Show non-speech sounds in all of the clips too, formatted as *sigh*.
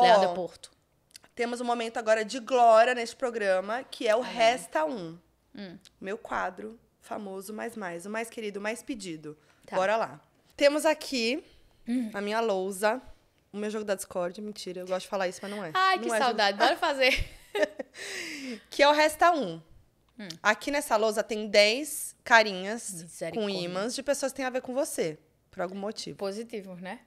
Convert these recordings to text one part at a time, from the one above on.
Léo Leandro Porto. Temos um momento agora de glória neste programa, que é o Ai. Resta 1. Hum. Meu quadro famoso, mais mais, o mais querido, o mais pedido. Tá. Bora lá. Temos aqui hum. a minha lousa, o meu jogo da Discord. Mentira, eu gosto de falar isso, mas não é. Ai, não que é saudade. Jogo... Bora fazer. *laughs* que é o Resta 1. Hum. Aqui nessa lousa tem 10 carinhas com ímãs de pessoas que têm a ver com você. Por algum motivo. Positivo, né?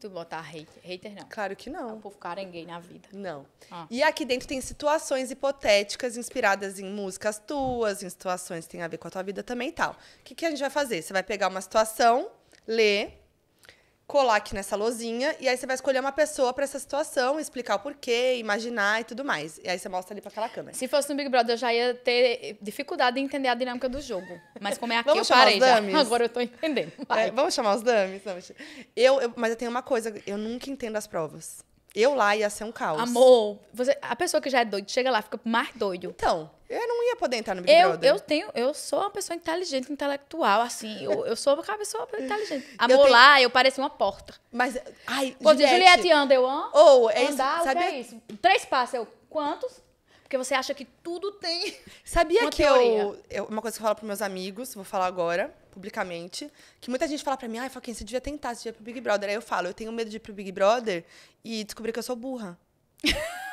Tu botar hater, hater não. Claro que não. É o povo carenguei na vida. Não. Ah. E aqui dentro tem situações hipotéticas inspiradas em músicas tuas, em situações que tem a ver com a tua vida também e tal. O que, que a gente vai fazer? Você vai pegar uma situação, ler colar aqui nessa lozinha e aí você vai escolher uma pessoa para essa situação, explicar o porquê, imaginar e tudo mais. E aí você mostra ali para aquela câmera. Se fosse no Big Brother, eu já ia ter dificuldade em entender a dinâmica do jogo. Mas como é aqui, vamos eu parei já. *laughs* Agora eu tô entendendo. É, vamos chamar os dames? eu, eu, mas eu tenho uma coisa, eu nunca entendo as provas. Eu lá ia ser um caos. Amor, você, a pessoa que já é doida chega lá, fica mais doido. Então, eu não ia poder entrar no Big eu, Brother. Eu tenho, eu sou uma pessoa inteligente, intelectual, assim. Eu, eu sou uma pessoa inteligente. *laughs* Amor eu tenho... lá, eu pareço uma porta. Mas, ai, Quando Juliette, Juliette anda, eu amo. Ou, é andar, isso, sabia... o que é isso? Três passos, eu, quantos? Porque você acha que tudo tem. Sabia *laughs* que eu, eu, Uma coisa que eu falo pros meus amigos, vou falar agora publicamente, que muita gente fala para mim, ai, ah, Foquinha, você devia tentar, você devia ir pro Big Brother. Aí eu falo, eu tenho medo de ir pro Big Brother e descobrir que eu sou burra. *laughs*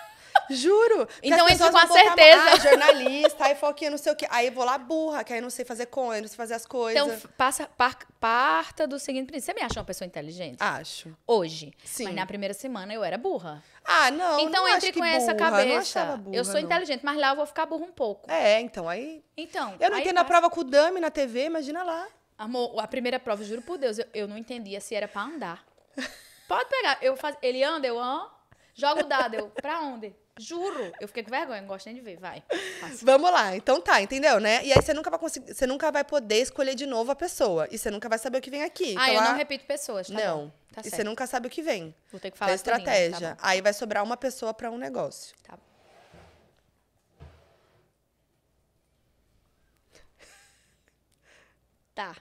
Juro. Então isso com a certeza. Botar, ah, *laughs* jornalista, aí foquinha, não sei o quê. Aí vou lá burra, que aí não sei fazer conta, não sei fazer as então, coisas. Então, passa, par, parta do seguinte princípio. Você me acha uma pessoa inteligente? Acho. Hoje. Sim. Mas na primeira semana eu era burra. Ah, não. Então não entre com essa cabeça. Eu, burra, eu sou não. inteligente, mas lá eu vou ficar burra um pouco. É, então aí. Então. Eu não entendo a prova com o Dami na TV, imagina lá. Amor, a primeira prova, juro por Deus, eu, eu não entendia se era pra andar. Pode pegar. Eu faz... Ele anda, eu ando. Jogo o dado, eu. Pra onde? Juro, eu fiquei com vergonha, não gosto nem de ver, vai. Passa. Vamos lá, então tá, entendeu, né? E aí você nunca vai conseguir, você nunca vai poder escolher de novo a pessoa. E você nunca vai saber o que vem aqui. Ah, então, eu lá... não repito pessoas, tá Não. Tá e certo. você nunca sabe o que vem. Vou ter que falar. Né, tá estratégia. tá aí vai sobrar uma pessoa para um negócio. Tá bom. *laughs* Tá.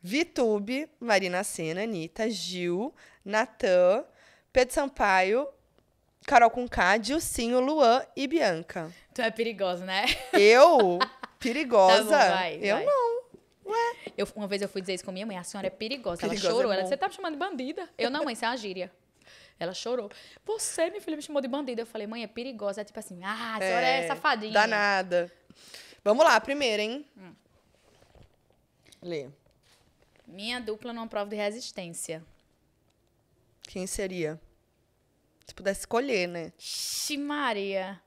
Vitube, Marina Sena, Anitta, Gil, Natan, Pedro Sampaio, Carol com K, Dilcinho, Luan e Bianca. Tu é perigosa, né? Eu? *laughs* Perigosa? Tá bom, vai, eu vai. não. Ué? Eu, uma vez eu fui dizer isso com minha mãe, a senhora é perigosa. perigosa ela chorou. É ela disse, você tá me chamando de bandida. Eu não, mãe, isso é uma gíria. Ela chorou. Você, minha filha, me chamou de bandida. Eu falei, mãe, é perigosa. É tipo assim, ah, a senhora é, é safadinha. Danada. Vamos lá, primeiro, hein? Hum. Lê. Minha dupla numa prova de resistência. Quem seria? Se pudesse escolher, né? Maria.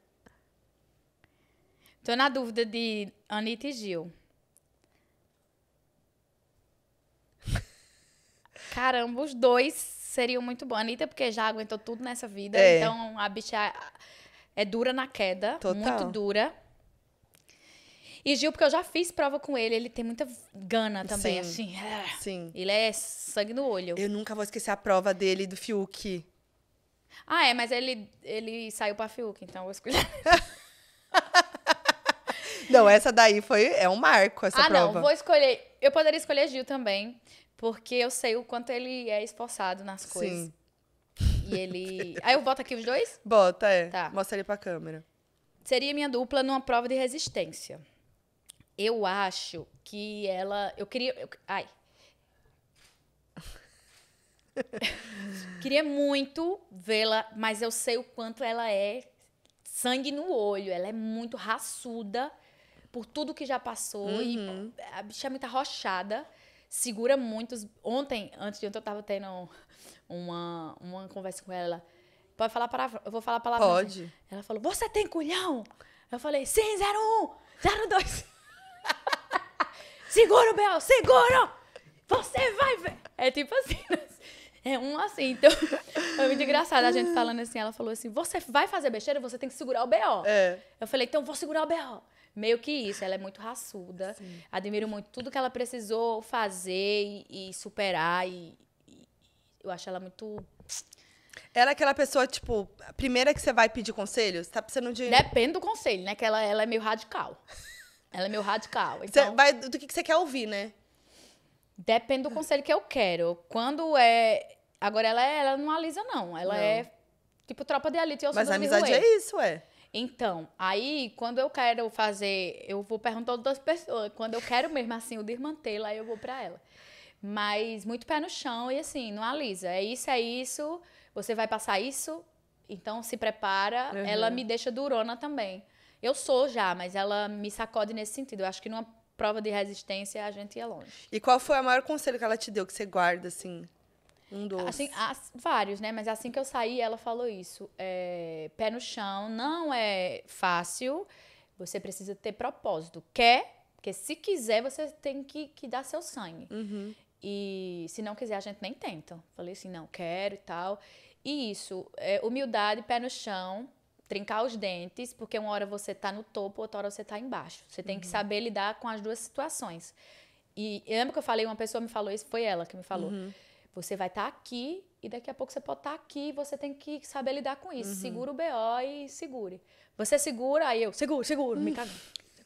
Tô na dúvida de Anitta e Gil. *laughs* Caramba, os dois seriam muito bons. Anitta, porque já aguentou tudo nessa vida. É. Então, a bicha é dura na queda. Total. Muito dura. E Gil, porque eu já fiz prova com ele, ele tem muita gana também, Sim. assim. É. Sim. Ele é sangue no olho. Eu nunca vou esquecer a prova dele do Fiuk. Ah, é, mas ele, ele saiu pra Fiuk, então eu vou escolher. *laughs* não, essa daí foi. É um marco, essa ah, prova. Ah, não, vou escolher. Eu poderia escolher Gil também, porque eu sei o quanto ele é esforçado nas coisas. Sim. E ele. *laughs* Aí eu boto aqui os dois? Bota, é. Tá. Mostra ele pra câmera. Seria minha dupla numa prova de resistência. Eu acho que ela. Eu queria. Eu... Ai, *laughs* Queria muito vê-la, mas eu sei o quanto ela é sangue no olho, ela é muito raçuda por tudo que já passou uhum. e a bicha é muito arrochada, segura muito. Ontem, antes de ontem, eu tava tendo uma, uma conversa com ela. Pode falar palavra? Eu vou falar palavra. Assim. Pode. Ela falou: Você tem culhão? Eu falei: Sim, 01, 02. *laughs* segura, Bel, segura! Você vai ver. É tipo assim. Né? É um assim. Então, *laughs* foi muito engraçado a gente falando assim. Ela falou assim: você vai fazer besteira, você tem que segurar o BO. É. Eu falei: então vou segurar o BO. Meio que isso. Ela é muito raçuda. Sim. Admiro muito tudo que ela precisou fazer e, e superar. E, e, eu acho ela muito. Ela é aquela pessoa, tipo, a primeira que você vai pedir conselho? Você tá precisando de. Depende do conselho, né? Que ela, ela é meio radical. Ela é meio radical. Então... vai do que você quer ouvir, né? Depende do ah. conselho que eu quero. Quando é. Agora ela, é, ela não alisa, não. Ela é, não. é tipo tropa de elite. Eu Mas a amizade é isso, é. Então, aí, quando eu quero fazer, eu vou perguntar outras pessoas. Quando eu quero mesmo, assim, o desmantelo, aí eu vou pra ela. Mas muito pé no chão e assim, não alisa. É isso, é isso. Você vai passar isso, então se prepara. Uhum. Ela me deixa durona também. Eu sou já, mas ela me sacode nesse sentido. Eu acho que numa prova de resistência, a gente ia longe. E qual foi o maior conselho que ela te deu que você guarda, assim? Um doce. Assim, as, vários, né? Mas assim que eu saí, ela falou isso. É, pé no chão não é fácil. Você precisa ter propósito. Quer, porque se quiser, você tem que, que dar seu sangue. Uhum. E se não quiser, a gente nem tenta. Falei assim, não, quero e tal. E isso, é, humildade, pé no chão trincar os dentes, porque uma hora você está no topo, outra hora você está embaixo. Você tem uhum. que saber lidar com as duas situações. E lembra que eu falei, uma pessoa me falou isso, foi ela que me falou. Uhum. Você vai estar tá aqui e daqui a pouco você pode estar tá aqui, você tem que saber lidar com isso. Uhum. Segura o BO e segure. Você segura, aí eu, seguro, seguro, me cago.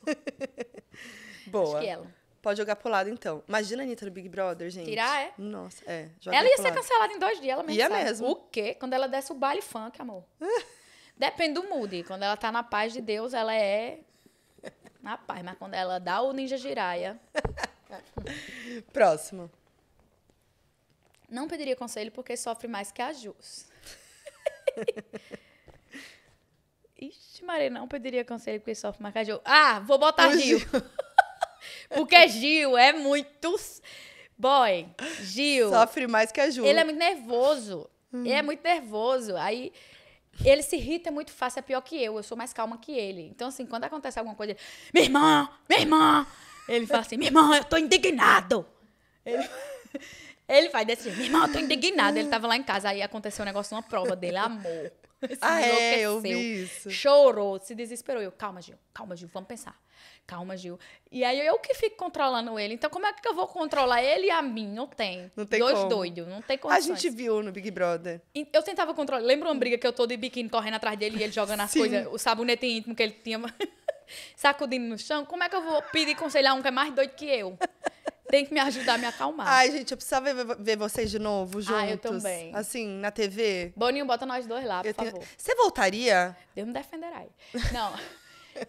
*laughs* Boa. Acho que ela. Pode jogar pro lado, então. Imagina a Anitta no Big Brother, gente. Tirar, é? Nossa, é. ela ia ser lado. cancelada em dois dias, ela mesmo. Ia sabe. mesmo. O quê? Quando ela desse o baile funk, amor. *laughs* Depende do mood. Quando ela tá na paz de Deus, ela é na paz. Mas quando ela dá o Ninja Jiraya. *laughs* Próximo. Não pediria conselho porque sofre mais que a Jus. *laughs* Ixi, Maria, não pediria conselho porque sofre mais que a Jus. Ah, vou botar Gil. Gil. *laughs* porque Gil é muito. Boy, Gil. Sofre mais que a Jus. Ele é muito nervoso. Hum. Ele é muito nervoso. Aí ele se irrita muito fácil, é pior que eu. Eu sou mais calma que ele. Então, assim, quando acontece alguma coisa, ele, minha irmã, minha irmã. Ele fala assim, minha irmã, eu tô indignado. Ele, *laughs* ele faz desse jeito, minha irmã, eu tô indignado. Ele tava lá em casa, aí aconteceu um negócio, uma prova dele, amor. ah, é, eu vi isso. Chorou, se desesperou. Eu, calma, Gil, calma, Gil, vamos pensar. Calma, Gil. E aí eu que fico controlando ele. Então, como é que eu vou controlar ele e a mim? Não tem. Não tem Dois como. doidos, não tem condições. A gente viu no Big Brother. E eu tentava controlar. Lembra uma briga que eu tô de biquíni correndo atrás dele e ele jogando as coisas, o sabonete íntimo que ele tinha *laughs* sacudindo no chão? Como é que eu vou pedir conselho a um que é mais doido que eu? tem que me ajudar a me acalmar. Ai, gente, eu precisava ver, ver vocês de novo juntos. Ah, eu também. Assim, na TV. Boninho, bota nós dois lá, por tenho... favor. Você voltaria? Deus me defenderá. Não. *laughs*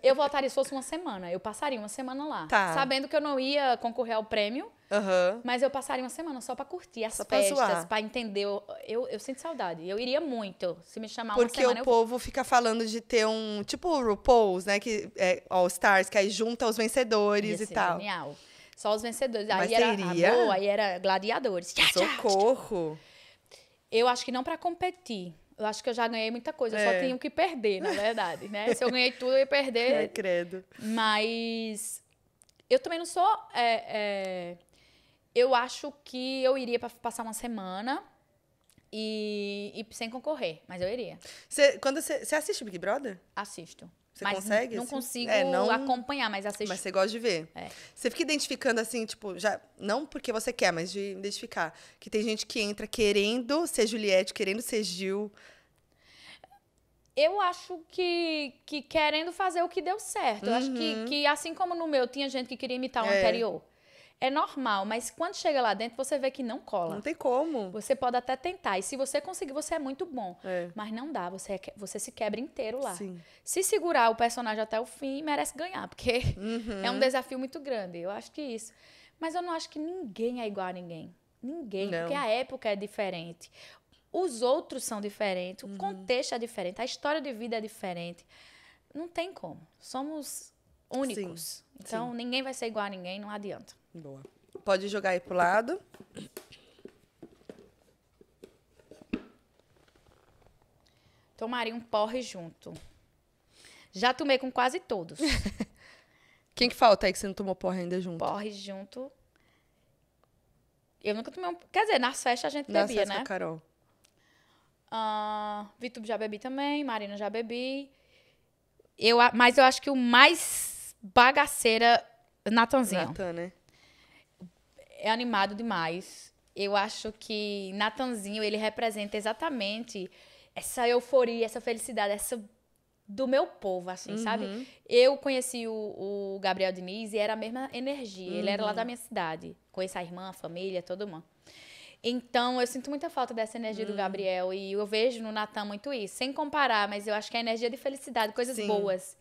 eu voltaria se fosse uma semana. Eu passaria uma semana lá. Tá. Sabendo que eu não ia concorrer ao prêmio. Uhum. Mas eu passaria uma semana só para curtir as só festas, para entender. Eu, eu, eu, sinto saudade. Eu iria muito se me chamar Porque uma semana. Porque o eu... povo fica falando de ter um. Tipo o RuPaul's, né? Que é All Stars, que aí junta os vencedores Ia e tal. Genial. Só os vencedores. Mas aí teria? era boa, aí era gladiadores. Socorro! Eu acho que não para competir, eu acho que eu já ganhei muita coisa, é. só tenho que perder, na verdade, né? Se eu ganhei tudo, eu ia perder. *laughs* É, credo. Mas eu também não sou. É, é, eu acho que eu iria para passar uma semana e, e, sem concorrer, mas eu iria. quando você assiste Big Brother? Assisto. Você mas consegue? Não assim? consigo é, não... acompanhar, mas assistir. Mas você gosta de ver. É. Você fica identificando assim, tipo, já não porque você quer, mas de identificar que tem gente que entra querendo ser Juliette, querendo ser Gil. Eu acho que, que querendo fazer o que deu certo. Uhum. Eu acho que, uhum. que, assim como no meu, tinha gente que queria imitar o é. anterior. É normal, mas quando chega lá dentro, você vê que não cola. Não tem como. Você pode até tentar. E se você conseguir, você é muito bom. É. Mas não dá, você, é você se quebra inteiro lá. Sim. Se segurar o personagem até o fim, merece ganhar, porque uhum. é um desafio muito grande. Eu acho que é isso. Mas eu não acho que ninguém é igual a ninguém. Ninguém, não. porque a época é diferente. Os outros são diferentes, o uhum. contexto é diferente, a história de vida é diferente. Não tem como. Somos únicos. Sim. Então, Sim. ninguém vai ser igual a ninguém, não adianta. Boa. Pode jogar aí pro lado. Tomaria um porre junto. Já tomei com quase todos. *laughs* Quem que falta aí que você não tomou porre ainda junto? Porre junto. Eu nunca tomei um. Quer dizer, nas festas a gente nas bebia, festas né? Com a né? Carol. Uh, ah, Vitor já bebi também, Marina já bebi. Eu, mas eu acho que o mais bagaceira é Natanzinho. Natan, né? é animado demais. Eu acho que Natanzinho, ele representa exatamente essa euforia, essa felicidade, essa do meu povo, assim, uhum. sabe? Eu conheci o, o, Gabriel Diniz e era a mesma energia. Uhum. Ele era lá uhum. da minha cidade. Conheci a irmã, a família, todo mundo. Então, eu sinto muita falta dessa energia uhum. do hum. Gabriel. E eu vejo no Natan muito isso. Sem comparar, mas eu acho que é a energia de felicidade, coisas Sim. boas.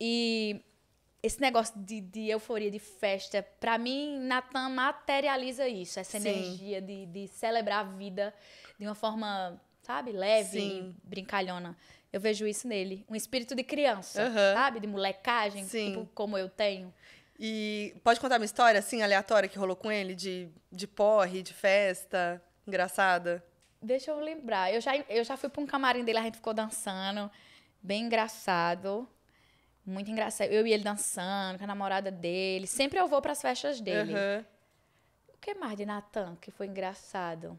E esse negócio de, de, euforia, de festa, para mim, Natan materializa isso, essa Sim. energia de, de, celebrar a vida de uma forma, sabe, leve, Sim. brincalhona. Eu vejo isso nele. Um espírito de criança, uhum. sabe? De molecagem, Sim. tipo como eu tenho. E pode contar uma história, assim, aleatória que rolou com ele? De, de porre, de festa, engraçada? Deixa eu lembrar. Eu já, eu já fui pra um camarim dele, a gente ficou dançando. Bem engraçado. Muito engraçado. Eu e ele dançando com a namorada dele. Sempre eu vou para as festas dele. Uhum. O que mais de Natan que foi engraçado?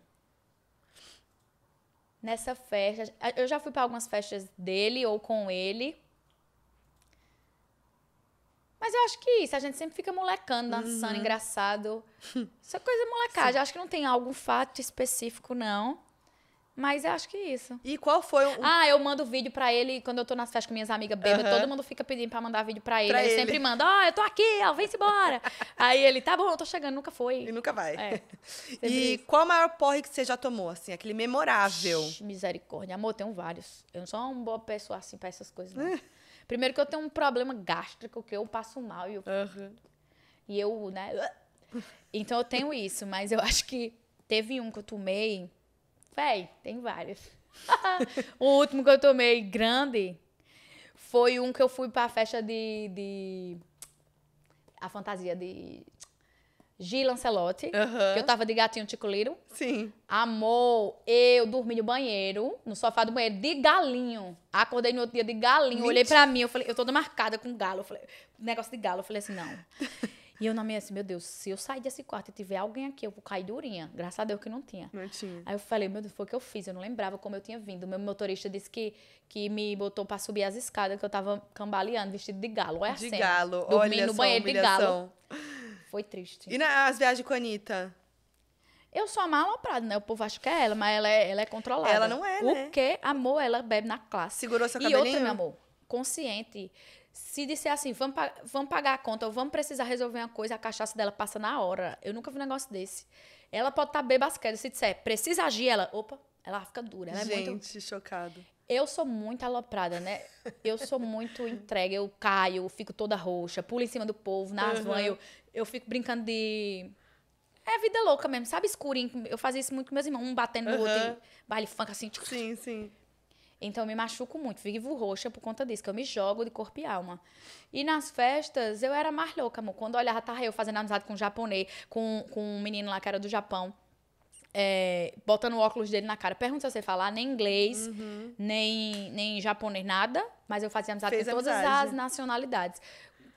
Nessa festa, eu já fui para algumas festas dele ou com ele. Mas eu acho que isso, a gente sempre fica molecando, uhum. dançando, uhum. engraçado. *laughs* Isso é coisa molecagem. Acho que não tem algum fato específico, não. Mas eu acho que é isso. E qual foi o. Ah, eu mando vídeo pra ele quando eu tô nas festas com minhas amigas bêbadas. Uhum. Todo mundo fica pedindo pra mandar vídeo pra ele. Pra ele. sempre manda, ó, oh, eu tô aqui, ó, vem-se embora. *laughs* Aí ele, tá bom, eu tô chegando, nunca foi. E nunca vai. É, *laughs* e isso. qual a maior porre que você já tomou, assim? Aquele memorável? misericórdia. Amor, tenho vários. Eu não sou uma boa pessoa, assim, pra essas coisas, não. *laughs* Primeiro que eu tenho um problema gástrico, que eu passo mal e eu... Uhum. E eu, né... Então eu tenho isso, mas eu acho que teve um que eu tomei Véi, tem vários. *laughs* o último que eu tomei grande foi um que eu fui pra festa de. de... A fantasia de. Gi Lancelotti, que eu tava de gatinho ticuleiro. Sim. Amor, eu dormi no banheiro, no sofá do banheiro, de galinho. Acordei no outro dia de galinho, Mentira. olhei pra mim, eu falei, eu toda marcada com galo. Eu falei, negócio de galo. Eu falei assim, não. E eu na minha assim, meu Deus, se eu sair desse quarto e tiver alguém aqui, eu vou cair durinha. Graças a Deus que não tinha. Não tinha. Aí eu falei, meu Deus, foi o que eu fiz, eu não lembrava como eu tinha vindo. Meu motorista disse que, que me botou pra subir as escadas, que eu tava cambaleando, vestido de galo. Olha de assim, galo, Dormindo olha no banheiro de galo. Foi triste. E nas viagens com a Anitta? Eu sou a mal aloprada, né? O povo acha que é ela, mas ela é, ela é controlada. Ela não é, né? O que, amor, ela bebe na classe. Segurou seu cabelinho? E outra, meu amor, consciente se disser assim, vamos, vamos pagar a conta ou vamos precisar resolver uma coisa, a cachaça dela passa na hora. Eu nunca vi um negócio desse. Ela pode estar tá Se disser, precisa agir, ela, opa, ela fica dura. Ela é Gente, muito... chocado. Eu sou muito aloprada, né? Eu sou muito entregue. Eu caio, fico toda roxa, pulo em cima do povo, nas uhum. eu, eu fico brincando de. É vida louca mesmo, sabe? Escurinho. Eu fazia isso muito com meus irmãos, um batendo no uhum. outro, baile funk assim. Sim, sim. Então eu me machuco muito, vivo roxa por conta disso, que eu me jogo de corpo e alma. E nas festas eu era mais louca, amor. Quando olhava, tava eu fazendo amizade com um japonês, com, com um menino lá que era do Japão. É, botando o óculos dele na cara. Pergunta se você falar nem inglês, uhum. nem, nem japonês, nada. Mas eu fazia amizade Fez com todas amizade. as nacionalidades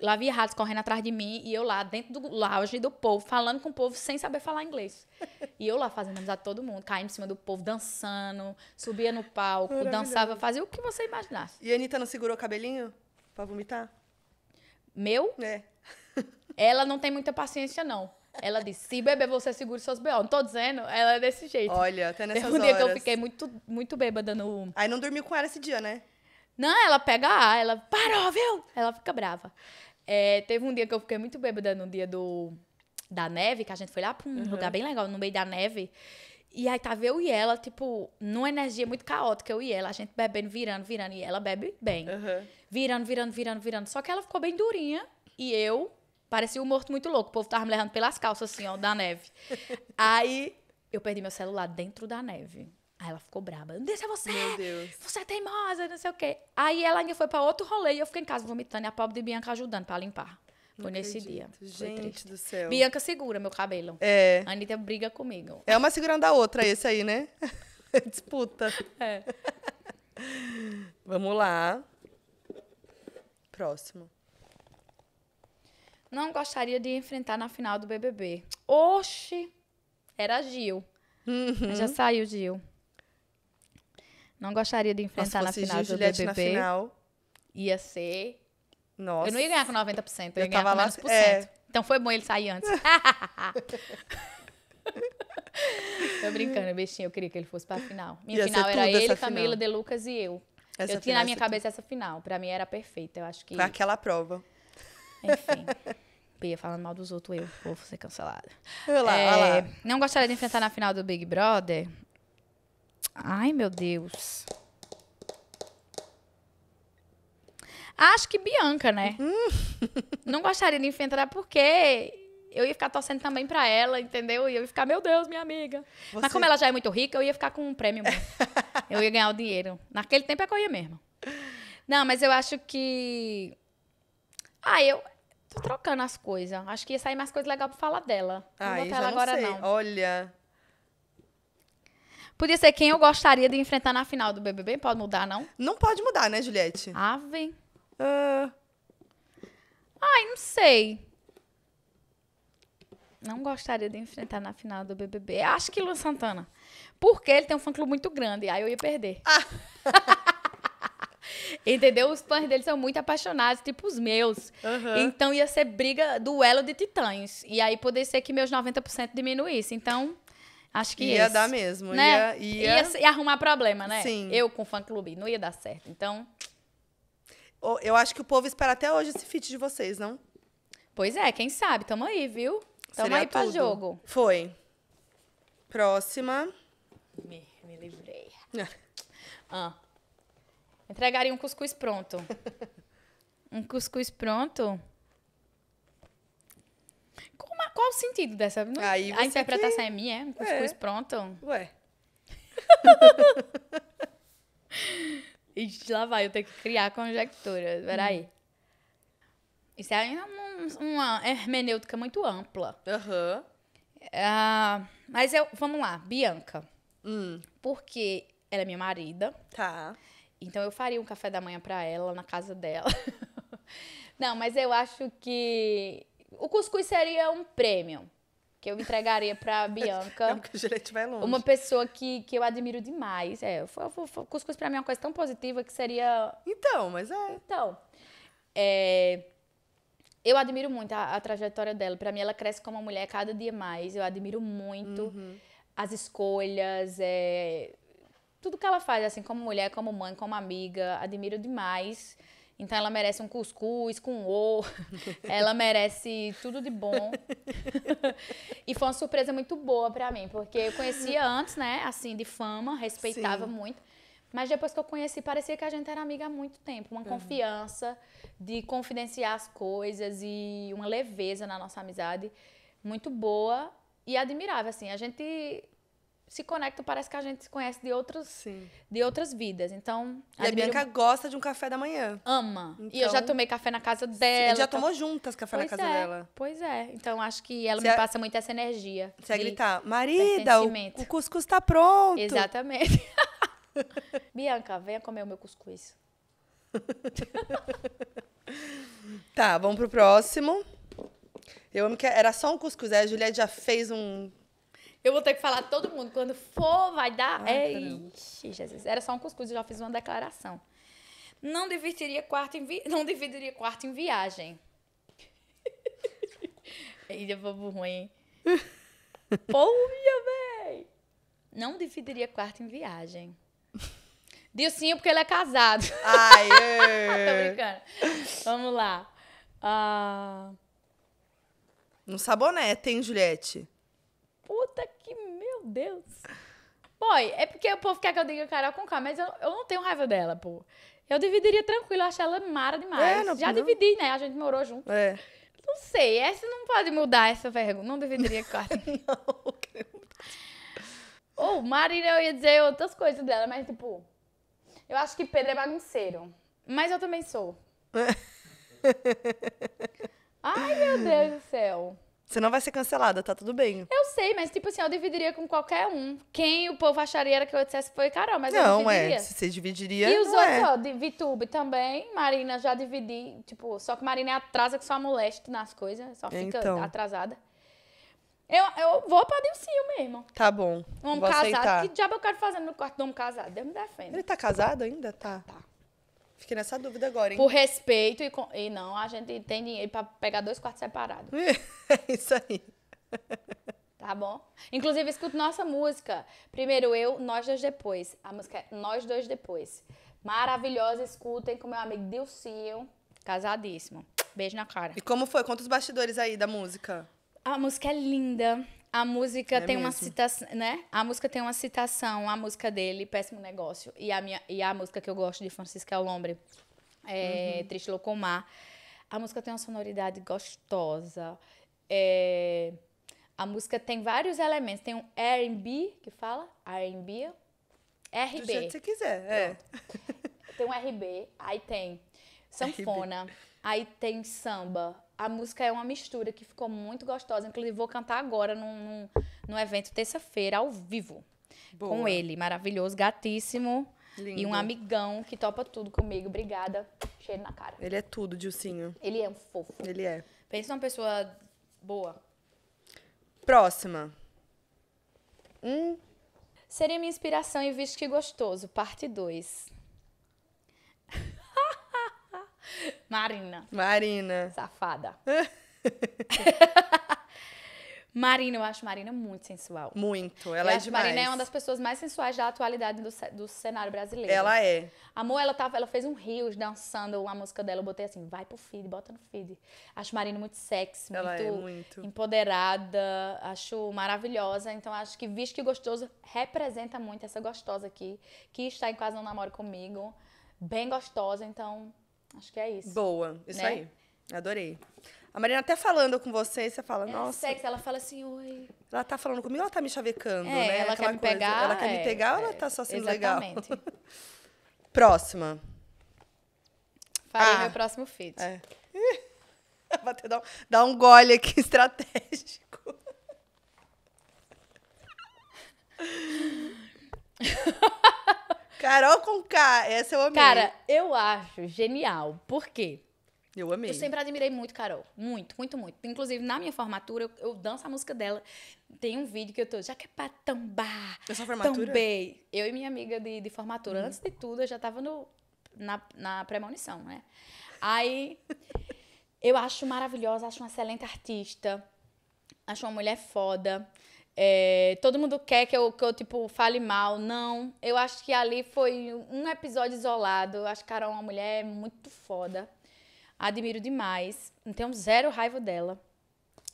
lá via ratos correndo atrás de mim e eu lá dentro do lounge do povo, falando com o povo sem saber falar inglês. *laughs* E eu lá fazendo amizade todo mundo, caindo em cima do povo, dançando, subia no palco, dançava, fazia o que você imaginasse. E a Anitta não segurou o cabelinho pra vomitar? Meu? É. *laughs* Ela não tem muita paciência, não. Ela disse: se beber, você segura seus B.O. Não tô dizendo, ela é desse jeito. Olha, até nessas Teve um dia horas. que eu fiquei muito, muito bêbada no. Aí não dormiu com ela esse dia, né? Não, ela pega A, ela parou, viu? Ela fica brava. É, teve um dia que eu fiquei muito bêbada no dia do, da neve, que a gente foi lá pra um uhum. lugar bem legal, no meio da neve. E aí tava eu e ela, tipo, numa energia muito caótica, eu e ela, a gente bebendo, virando, virando, e ela bebe bem. Uhum. Virando, virando, virando, virando. Só que ela ficou bem durinha e eu parecia um morto muito louco. O povo tava me levando pelas calças, assim, ó, da neve. *laughs* aí eu perdi meu celular dentro da neve. Aí ela ficou braba. Deixa você! Meu Deus. Você é teimosa, não sei o quê. Aí ela ainda foi para outro rolê e eu fiquei em casa vomitando e a pobre de Bianca ajudando para limpar. Foi não nesse dia. Gente do céu. Bianca segura meu cabelo. É. A Anitta briga comigo. É uma segurando a outra, esse aí, né? *laughs* Disputa. É. Vamos lá. Próximo. Não gostaria de enfrentar na final do BBB. Oxi! Era Gil. Uhum. Já saiu Gil. Não gostaria de enfrentar Nossa, na final do BBB. Na final. Ia ser. Nossa. Eu não ia ganhar com 90%, eu ia ganhar com menos é. Então foi bom ele sair antes. *laughs* Tô brincando, bichinho. Eu queria que ele fosse pra final. Minha ia final era ele, Camila, final. De Lucas e eu. Essa eu tinha na minha cabeça tudo. essa final. Pra mim era perfeita. Eu acho que. Pra aquela prova. Enfim. Pia *laughs* falando mal dos outros, eu vou ser cancelada. Olha lá, é, lá. Não gostaria de enfrentar na final do Big Brother. Ai, meu Deus. Acho que Bianca, né? Hum. *laughs* Não gostaria de enfrentar porque eu ia ficar torcendo também para ela, entendeu? E eu ia ficar, meu Deus, minha amiga. Você... Mas como ela já é muito rica, eu ia ficar com um prêmio. *laughs* eu ia ganhar o dinheiro. Naquele tempo é que eu ia mesmo. Não, mas eu acho que. Ah, eu tô trocando as coisas. Acho que ia sair mais coisa legal pra falar dela. Ah, não vou agora, sei. não. Olha. Podia ser quem eu gostaria de enfrentar na final do BBB. Pode mudar, não? Não pode mudar, né, Juliette? Ave. Ah, uh... Ah. Ai, não sei. Não gostaria de enfrentar na final do BBB. Acho que Luan Santana. Porque ele tem um fã-clube muito grande. Aí eu ia perder. Ah. *laughs* Entendeu? Os fãs dele são muito apaixonados, tipo os meus. Uhum. Então ia ser briga, duelo de titãs. E aí poderia ser que meus 90% diminuísse. Então. Acho que ia esse, dar mesmo. Né? Ia, ia... Ia, ia arrumar problema, né? Sim. Eu com fã clube, não ia dar certo. Então. Eu acho que o povo espera até hoje esse feat de vocês, não? Pois é, quem sabe? Tamo aí, viu? Tamo Seria aí pro jogo. Foi. Próxima. Me, me livrei. ah. ah. Entregaria um cuscuz pronto. *laughs* um cuscuz pronto? Como, qual o sentido dessa? Não, é? a interpretação que... é minha, é? Cuscuz é. pronto. Ué. *laughs* lá vai, eu tenho que criar conjecturas. Peraí. Hum. Isso é um, uma hermenêutica muito ampla. Aham. Uhum. Uh, mas eu, vamos lá, Bianca. Hum. Porque ela é minha marida. Tá. Então eu faria um café da manhã para ela na casa dela. *laughs* Não, mas eu acho que o cuscuz seria um prêmio que eu entregaria pra *laughs* é Bianca. Não, que o gerente vai longe. Uma pessoa que, que eu admiro demais. É, o cuscuz pra mim é uma coisa tão positiva que seria. Então, mas é. Então. É, eu admiro muito a, a trajetória dela. Para mim, ela cresce como uma mulher cada dia mais. Eu admiro muito uhum. as escolhas, é, tudo que ela faz, assim, como mulher, como mãe, como amiga. Admiro demais. Então ela merece um cuscuz com ovo, *laughs* ela merece tudo de bom. e foi uma surpresa muito boa para mim, porque eu conhecia antes, né, assim, de fama, respeitava Sim. muito. Mas depois que eu conheci, parecia que a gente era amiga há muito tempo. Uma uhum. confiança de confidenciar as coisas e uma leveza na nossa amizade muito boa e admirável, assim. A gente se conectam, parece que a gente se conhece de outras, Sim. de outras vidas. Então, e a Bianca gosta de um café da manhã. Ama. Então, e eu então, já tomei café na casa dela. Sim, já tá tomou tá... juntas café pois na casa é, dela. Pois é. Então, acho que ela me passa muito essa energia. Você de... gritar, marida, o, o cuscuz tá pronto. Exatamente. *laughs* Bianca, venha comer o meu cuscuz. *laughs* tá, vamos pro próximo. Eu amo que era só um cuscuz. É, a Juliette já fez um eu vou ter que falar todo mundo. Quando for, vai dar. Ai, é, ixi, Jesus. Era só um cuscuz, eu já fiz uma declaração. Não dividiria quarto em vi... não dividiria quarto em viagem. Ainda *laughs* bobo ruim. Pô, minha véi. Não dividiria quarto em viagem. Dilcinho, porque ele é casado. Ai, *laughs* é. brincando. Vamos lá. Uh... No sabonete, hein, Juliette? puta que, meu Deus. Boy, é porque o povo quer que eu diga Carol com K, mas eu, eu não tenho raiva dela, pô. Eu dividiria tranquilo, eu acho ela mara demais. É, não, Já não. dividi, né? A gente morou junto. É. Não sei, essa não pode mudar essa vergonha. Não dividiria com *laughs* Não, Ou Marina, eu ia dizer outras coisas dela, mas tipo. Eu acho que Pedro é bagunceiro. Mas eu também sou. É. Ai, meu Deus do céu. Você não vai ser cancelada, tá tudo bem. Eu sei, mas tipo assim, eu dividiria com qualquer um. Quem o povo acharia era que eu dissesse foi Carol, mas não, eu dividiria. Não, é, você dividiria, E os outros, é. ó, de VTube também, Marina já dividi, tipo, só que Marina atrasa com sua moleste nas coisas, só fica então. atrasada. Eu, eu vou pra Dilcinho mesmo. Tá bom. Um homem casado. Aceitar. Que diabo eu quero fazer no quarto de um casado? Deus me defenda. Ele tá casado ainda? Tá. Tá. Fiquei nessa dúvida agora, hein? Por respeito e, com... e não, a gente tem dinheiro pra pegar dois quartos separados. *laughs* É isso aí. Tá bom? Inclusive, escuta nossa música. Primeiro eu, nós dois depois. A música é Nós Dois Depois. Maravilhosa, escutem com meu amigo Dilcinho, casadíssimo. Beijo na cara. E como foi? Conta os bastidores aí da música. A música é linda. A música é tem mesmo. uma citação, né? A música tem uma citação, a música dele, Péssimo Negócio. E a, minha, e a música que eu gosto de Francisca Alombre, é, uhum. Triste Locomar. A música tem uma sonoridade gostosa. É, a música tem vários elementos. Tem um R&B, que fala? R&B? RB. Do jeito que você quiser, é. Tem um RB, aí tem sanfona, aí tem samba, a música é uma mistura que ficou muito gostosa. Inclusive, vou cantar agora num, num, evento terça-feira, ao vivo. Boa. Com ele, maravilhoso, gatíssimo. Lindo. E um amigão que topa tudo comigo. Obrigada. Cheiro na cara. Ele é tudo, Dilcinho. Ele é um fofo. Ele é. Pensa numa pessoa boa. Próxima. Hum. Seria minha inspiração e visto que gostoso, parte 2. *laughs* Marina. Marina. Safada. *laughs* Marina, eu acho Marina muito sensual. Muito, ela eu é acho demais. Marina é uma das pessoas mais sensuais da atualidade do, do cenário brasileiro. Ela é. Amor, ela, tava, ela fez um rio dançando uma música dela, eu botei assim, vai pro feed, bota no feed. Acho Marina muito sexy, é muito, é muito, empoderada, acho maravilhosa. Então acho que Visto que Gostoso representa muito essa gostosa aqui, que está em Quase um Namoro Comigo, bem gostosa, então Acho que é isso. Boa, isso né? aí. Adorei. A Marina até falando com você, você fala, ela nossa. Sexo, ela fala assim, oi. Ela tá falando comigo, ela tá me chavecando, é, né? Ela Aquela quer me coisa. pegar. Ela quer é, me pegar é, ou ela tá só sendo exatamente. legal? *laughs* Próxima. Falei ah, meu próximo feed. É. *laughs* Vou dar, um, dar um gole aqui *laughs* estratégico. Carol com K, essa eu amei. Cara, eu acho genial. Por quê? Eu amei. Eu sempre admirei muito Carol. Muito, muito, muito. Inclusive, na minha formatura, eu, eu danço a música dela. Tem um vídeo que eu tô, já que é pra tambar. Eu sou formatura? Também. Eu e minha amiga de, de formatura. Hum. Antes de tudo, eu já tava no, na, na premonição, né? Aí, eu acho maravilhosa, acho uma excelente artista. Acho uma mulher foda. É, todo mundo quer que eu, que eu, tipo, fale mal. Não, eu acho que ali foi um episódio isolado. Eu acho que Carol é uma mulher muito foda. Admiro demais. Não tenho zero raiva dela.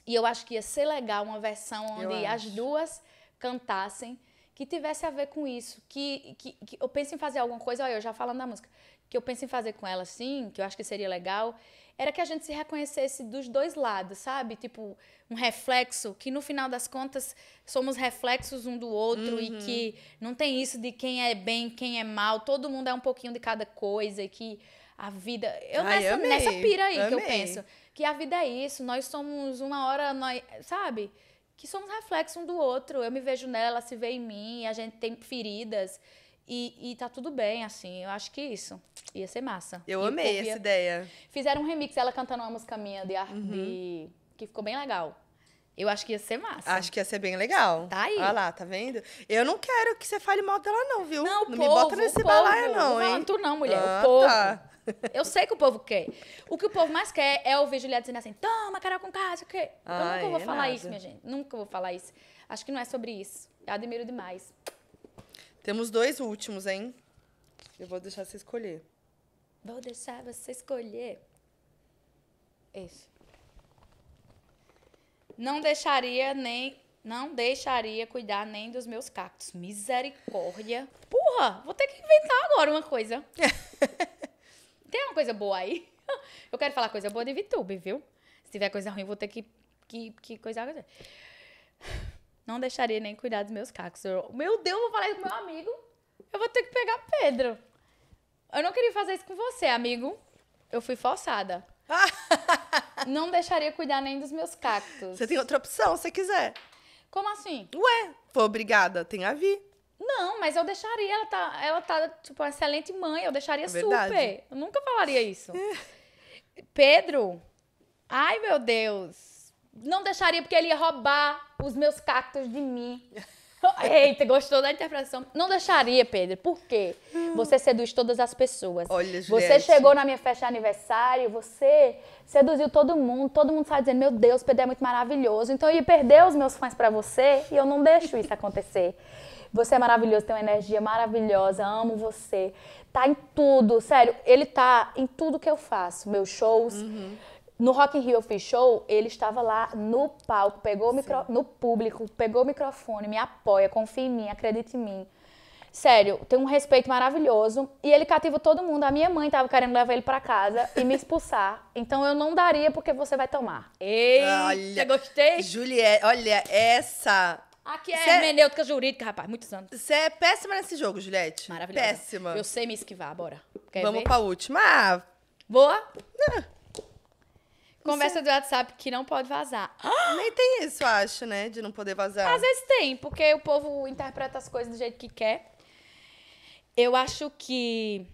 E eu acho que ia ser legal uma versão onde as duas cantassem que tivesse a ver com isso. Que, que, que eu penso em fazer alguma coisa, olha, eu já falando da música, que eu penso em fazer com ela, sim, que eu acho que seria legal, era que a gente se reconhecesse dos dois lados, sabe? Tipo, um reflexo, que no final das contas somos reflexos um do outro uhum. e que não tem isso de quem é bem, quem é mal, todo mundo é um pouquinho de cada coisa e que a vida. Eu Ai, nessa, nessa pira aí amei. que eu penso. Que a vida é isso, nós somos uma hora, nós, sabe? Que somos reflexos um do outro. Eu me vejo nela, ela se vê em mim, a gente tem feridas. E, e tá tudo bem, assim. Eu acho que isso. Ia ser massa. Eu e amei essa ideia. Fizeram um remix, ela cantando uma música minha de, uhum. de que ficou bem legal. Eu acho que ia ser massa. Acho que ia ser bem legal. Tá aí. Olha lá, tá vendo? Eu não quero que você fale mal dela, não, viu? Não, não povo, me bota nesse balaio, não, hein? Não, tu não, mulher. Ah, o povo. Tá. Eu sei que o povo quer. O que o povo mais quer é ouvir Juliette dizendo assim: toma, Carol com casa, o quê? Eu nunca vou é falar nada. isso, minha gente. Nunca vou falar isso. Acho que não é sobre isso. Eu admiro demais. Temos dois últimos, hein? Eu vou deixar você escolher. Vou deixar você escolher. Esse. Não deixaria nem. Não deixaria cuidar nem dos meus cactos. Misericórdia. Porra, vou ter que inventar agora uma coisa. *laughs* Tem uma coisa boa aí? Eu quero falar coisa boa de VTube, viu? Se tiver coisa ruim, vou ter que. Que, que coisa. Não deixaria nem cuidar dos meus cacos. Eu, meu Deus, vou falar isso com meu amigo. Eu vou ter que pegar Pedro. Eu não queria fazer isso com você, amigo. Eu fui forçada. *laughs* não deixaria cuidar nem dos meus cactos. Você tem outra opção, se quiser. Como assim? Ué, foi obrigada, tem a Vi. Não, mas eu deixaria. Ela tá, ela tá tipo, uma excelente mãe. Eu deixaria é super. Eu nunca falaria isso. Pedro, ai meu Deus. Não deixaria porque ele ia roubar os meus cactos de mim. *laughs* Eita, gostou da interpretação? Não deixaria, Pedro. Por quê? Você seduz todas as pessoas. Olha, Juliette. Você chegou na minha festa de aniversário, você seduziu todo mundo. Todo mundo sai dizendo, meu Deus, Pedro é muito maravilhoso. Então eu ia perder os meus fãs para você e eu não deixo isso acontecer. Você é maravilhoso, tem uma energia maravilhosa, amo você. Tá em tudo, sério. Ele tá em tudo que eu faço. Meus shows, uhum. No Rock in Rio eu fiz show, ele estava lá no palco, pegou micro, no público, pegou o microfone, me apoia, confia em mim, acredita em mim. Sério, tem um respeito maravilhoso. E ele cativa todo mundo. A minha mãe estava querendo levar ele para casa e me expulsar. *laughs* Então eu não daria porque você vai tomar. Eita, olha, gostei. Juliette, olha essa. Aqui é Cê... hermenêutica é jurídica, rapaz. Muitos anos. Você é péssima nesse jogo, Juliette. Maravilhosa. Péssima. Eu sei me esquivar, bora. Quer Vamos para a última. Ah, Boa? Ah. Conversa do WhatsApp que não pode vazar. *gasps* Nem tem isso, acho, né? De não poder vazar. Às vezes tem, porque o povo interpreta as coisas do jeito que quer. Eu acho que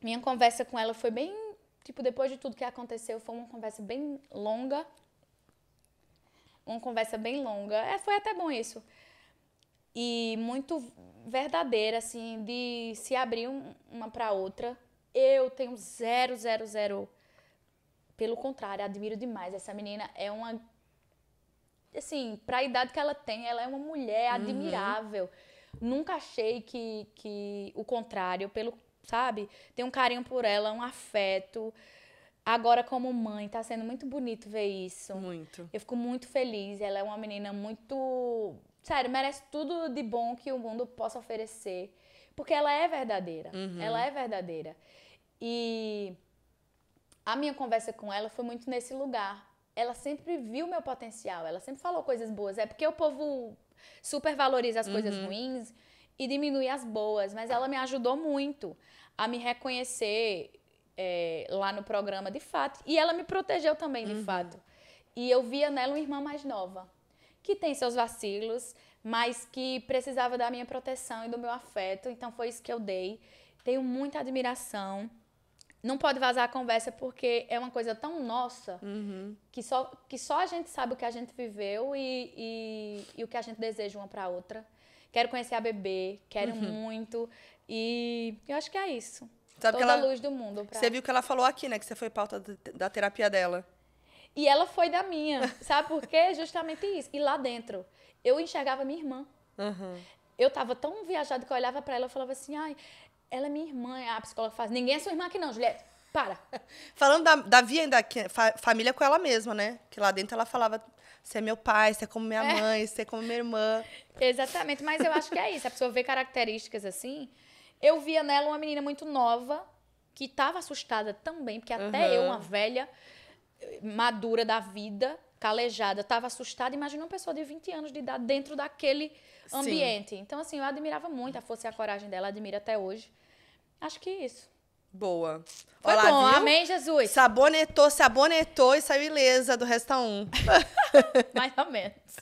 minha conversa com ela foi bem. Tipo, depois de tudo que aconteceu, foi uma conversa bem longa. Uma conversa bem longa. É, foi até bom isso. E muito verdadeira, assim, de se abrir uma pra outra. Eu tenho zero, zero, zero pelo contrário, admiro demais. Essa menina é uma. Assim, para a idade que ela tem, ela é uma mulher uhum. admirável. Uhum. Nunca achei que, que o contrário, pelo. Sabe? Tem um carinho por ela, um afeto. Agora, como mãe, tá sendo muito bonito ver isso. Muito. Eu fico muito feliz. Ela é uma menina muito. Sério, merece tudo de bom que o mundo possa oferecer. Porque ela é verdadeira. Uhum. Ela é verdadeira. E a minha conversa com ela foi muito nesse lugar. Ela sempre viu meu potencial, ela sempre falou coisas boas. É porque o povo supervaloriza as uhum. coisas ruins e diminui as boas, mas ela me ajudou muito a me reconhecer é, lá no programa de fato. E ela me protegeu também, de uhum. fato. E eu via nela uma irmã mais nova, que tem seus vacilos, mas que precisava da minha proteção e do meu afeto. Então foi isso que eu dei. Tenho muita admiração não pode vazar a conversa porque é uma coisa tão nossa uhum. que, só, que só a gente sabe o que a gente viveu e, e, e o que a gente deseja uma para outra. Quero conhecer a bebê, quero uhum. muito. E eu acho que é isso. Sabe Toda ela, a luz do mundo. Pra... Você viu que ela falou aqui, né? Que você foi pauta da terapia dela. E ela foi da minha. *laughs* Sabe por quê? Justamente isso. E lá dentro, eu enxergava minha irmã. Uhum eu tava tão viajada que eu olhava para ela e falava assim, ai, ela é minha irmã, é a psicóloga faz. Ninguém é sua irmã aqui, não, Juliette. Para. *laughs* Falando da, da Via ainda, que, é fa, família com ela mesma, né? Que lá dentro ela falava: você é meu pai, você é como minha é. mãe, você é como minha irmã. *laughs* Exatamente, mas eu acho que é isso. A pessoa vê características assim. Eu via nela uma menina muito nova, que estava assustada também, porque até uhum. eu, uma velha madura da vida, calejada, estava assustada. Imagina uma pessoa de 20 anos de idade dentro daquele ambiente. Sim. Então, assim, eu admirava muito a força e a coragem dela, admiro até hoje. Acho que é isso. Boa. Foi Olá, bom, viu? amém, Jesus. Sabonetou, sabonetou e saiu ilesa do Resta Um. *laughs* Mais ou menos.